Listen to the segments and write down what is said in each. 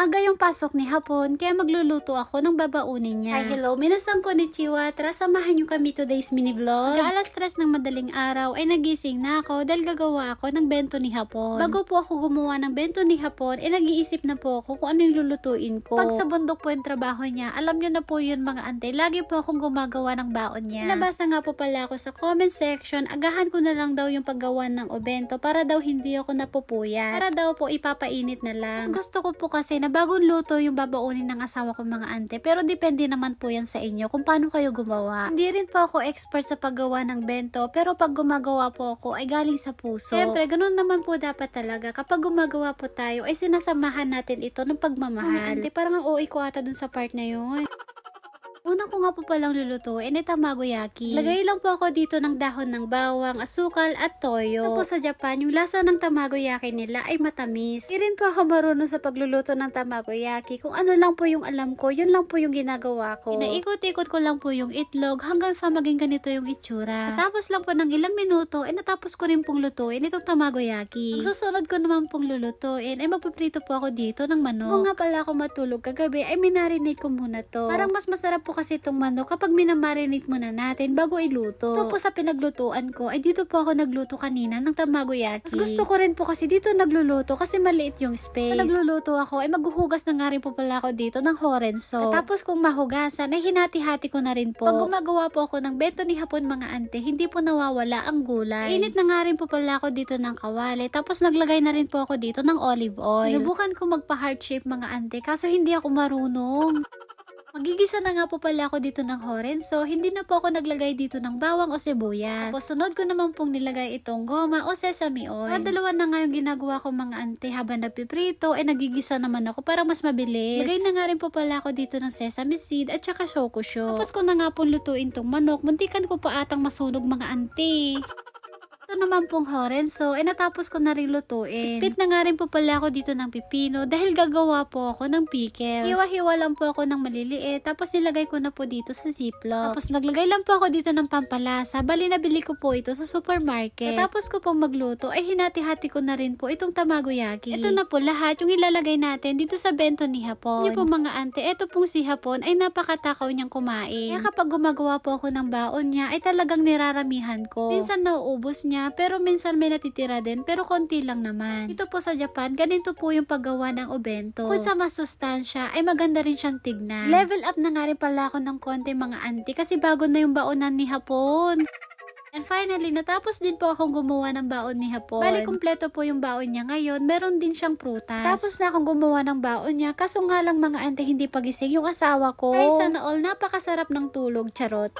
Maaga yung pasok ni hapon, kaya magluluto ako ng babaunin niya. Hi, hello! Minasang konnichiwa! Tara, samahan niyo kami today's mini vlog. Hanggang alas 3 ng madaling araw ay nagising na ako dahil gagawa ako ng bento ni hapon. Bago po ako gumawa ng bento ni hapon, ay nag-iisip na po ako kung ano yung lulutuin ko. Pag sa bundok po yung trabaho niya, alam niyo na po yun mga ante, lagi po akong gumagawa ng baon niya. Nabasa nga po pala ako sa comment section, agahan ko na lang daw yung paggawa ng obento para daw hindi ako napupuya. Para daw po ipapainit na lang. Mas gusto ko po kasi na bagong luto yung babaunin ng asawa ko mga ante. Pero depende naman po yan sa inyo kung paano kayo gumawa. Hindi rin po ako expert sa paggawa ng bento pero pag gumagawa po ako ay galing sa puso. Siyempre, ganun naman po dapat talaga. Kapag gumagawa po tayo ay sinasamahan natin ito ng pagmamahal. Mga ante, parang ang OA ko ata dun sa part na yun. Una ko nga po palang lulutuin ay tamagoyaki. Hmm. Lagay lang po ako dito ng dahon ng bawang, asukal at toyo. Tapos sa Japan, yung lasa ng tamagoyaki nila ay matamis. Hindi rin po ako marunong sa pagluluto ng tamagoyaki. Kung ano lang po yung alam ko, yun lang po yung ginagawa ko. Inaikot-ikot ko lang po yung itlog hanggang sa maging ganito yung itsura. Tapos lang po ng ilang minuto ay natapos ko rin pong lutuin itong tamagoyaki. Ang susunod ko naman pong lulutuin ay magpiprito po ako dito ng manok. Kung nga pala ako matulog kagabi ay minarinate ko muna to. Parang mas masarap po kasi itong manok kapag minamarinate muna natin bago iluto. Ito po sa pinaglutuan ko, ay dito po ako nagluto kanina ng tamagoyaki. Mas gusto ko rin po kasi dito nagluluto kasi maliit yung space. Kung nagluluto ako, ay maghuhugas na nga rin po pala ako dito ng horenso. tapos kung mahugasan, ay hinati-hati ko na rin po. Pag gumagawa po ako ng bento ni hapon mga ante, hindi po nawawala ang gulay. Init na nga rin po pala ako dito ng kawali. Tapos naglagay na rin po ako dito ng olive oil. Sinubukan ko magpa-heart shape mga ante, kaso hindi ako marunong. Magigisa na nga po pala ako dito ng horen so hindi na po ako naglagay dito ng bawang o sibuyas. Tapos sunod ko naman pong nilagay itong goma o sesame oil. At dalawa na nga yung ginagawa ko mga ante habang napiprito ay eh, nagigisa naman ako para mas mabilis. Lagay na nga rin po pala ako dito ng sesame seed at saka shokusho. Tapos ko na nga pong lutuin tong manok, muntikan ko pa atang masunog mga ante. Ito naman pong horenso, eh natapos ko na rin lutuin. Pipit na nga rin po pala ako dito ng pipino dahil gagawa po ako ng pickles. Hiwa-hiwa lang po ako ng maliliit tapos nilagay ko na po dito sa ziplock. Tapos naglagay lang po ako dito ng pampalasa. Bali nabili ko po ito sa supermarket. Tapos ko pong magluto ay hinati-hati ko na rin po itong tamagoyaki. Ito na po lahat yung ilalagay natin dito sa bento ni Hapon. Yung po mga ante, ito pong si Hapon ay napakatakaw niyang kumain. Kaya kapag gumagawa po ako ng baon niya ay talagang niraramihan ko. Minsan nauubos niya niya pero minsan may natitira din pero konti lang naman. Ito po sa Japan, ganito po yung paggawa ng obento. Kung sa masustansya ay maganda rin siyang tignan. Level up na nga rin pala ako ng konti mga auntie kasi bago na yung baonan ni hapon. And finally, natapos din po akong gumawa ng baon ni Hapon. Bali, kumpleto po yung baon niya ngayon. Meron din siyang prutas. Tapos na akong gumawa ng baon niya. Kaso nga lang mga ante, hindi pagising yung asawa ko. Ay, sana all, napakasarap ng tulog, charot.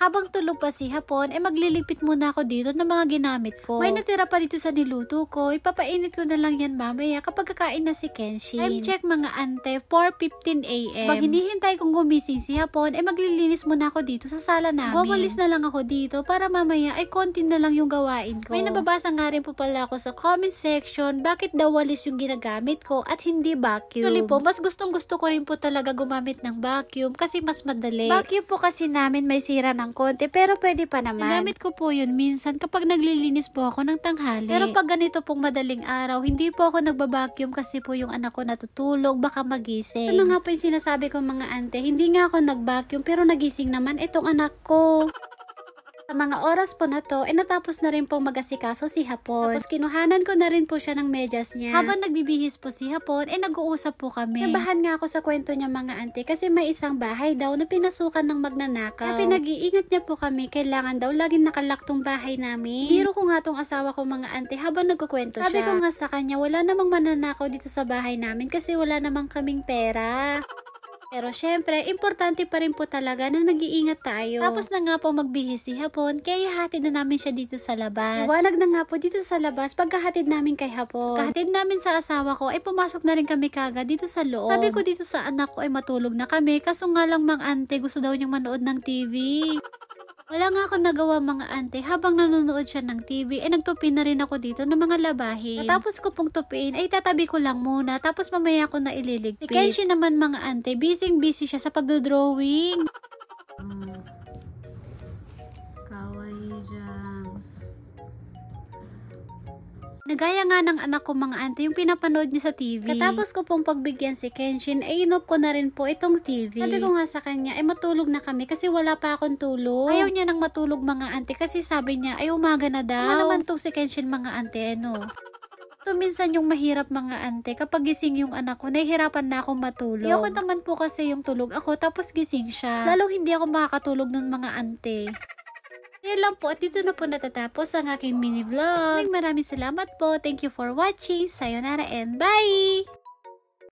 Habang tulog pa si hapon, eh maglilipit muna ako dito ng mga ginamit ko. May natira pa dito sa niluto ko. Ipapainit ko na lang yan mamaya kapag kakain na si Kenshin. Time check mga ante, 4.15 a.m. Pag hinihintay kong gumising si hapon, eh maglilinis muna ako dito sa sala namin. Wawalis na lang ako dito para mamaya ay eh, konti na lang yung gawain ko. May nababasa nga rin po pala ako sa comment section bakit daw walis yung ginagamit ko at hindi vacuum. Tuloy po, mas gustong gusto ko rin po talaga gumamit ng vacuum kasi mas madali. Vacuum po kasi namin may sira ng ng konti, pero pwede pa naman. Gamit ko po yun minsan kapag naglilinis po ako ng tanghali. Pero pag ganito pong madaling araw, hindi po ako nagbabacuum kasi po yung anak ko natutulog, baka magising. Ano nga po yung sinasabi ko mga ante, hindi nga ako nagbacuum pero nagising naman itong anak ko. Sa mga oras po na to, ay eh, natapos na rin pong mag-asikaso si Hapon. Tapos kinuhanan ko na rin po siya ng medyas niya. Habang nagbibihis po si Hapon, ay eh, nag-uusap po kami. Nabahan nga ako sa kwento niya mga ante kasi may isang bahay daw na pinasukan ng magnanakaw. Na pinag-iingat niya po kami, kailangan daw laging nakalak tong bahay namin. Biro ko nga tong asawa ko mga ante habang nagkukwento siya. Sabi ko nga sa kanya, wala namang mananakaw dito sa bahay namin kasi wala namang kaming pera. Pero syempre, importante pa rin po talaga na nag-iingat tayo. Tapos na nga po magbihis si Hapon, kaya hatid na namin siya dito sa labas. Iwanag na nga po dito sa labas pagkahatid namin kay Hapon. Kahatid namin sa asawa ko ay eh, pumasok na rin kami kagad dito sa loob. Sabi ko dito sa anak ko ay eh, matulog na kami, kaso nga lang mang ante gusto daw niyang manood ng TV. Wala nga akong nagawa mga ante habang nanonood siya ng TV ay eh, nagtupi na rin ako dito ng mga labahin. Tapos ko pong tupiin ay tatabi ko lang muna tapos mamaya ko na ililigpit. Si Kenshin naman mga ante, busy busy siya sa pagdodrawing. Hmm. Kawaii dyan. Nagaya nga ng anak ko mga ante yung pinapanood niya sa TV. Katapos ko pong pagbigyan si Kenshin, ay eh, inop ko na rin po itong TV. Sabi ko nga sa kanya, ay eh, matulog na kami kasi wala pa akong tulog. Ayaw niya nang matulog mga ante kasi sabi niya, ay umaga na daw. Ano naman tong si Kenshin mga ante, ano? to minsan yung mahirap mga ante kapag gising yung anak ko nahihirapan na akong matulog Di ako naman po kasi yung tulog ako tapos gising siya lalo hindi ako makakatulog ng mga ante yan lang po at dito na po natatapos ang aking mini vlog. Maraming salamat po. Thank you for watching. Sayonara and bye!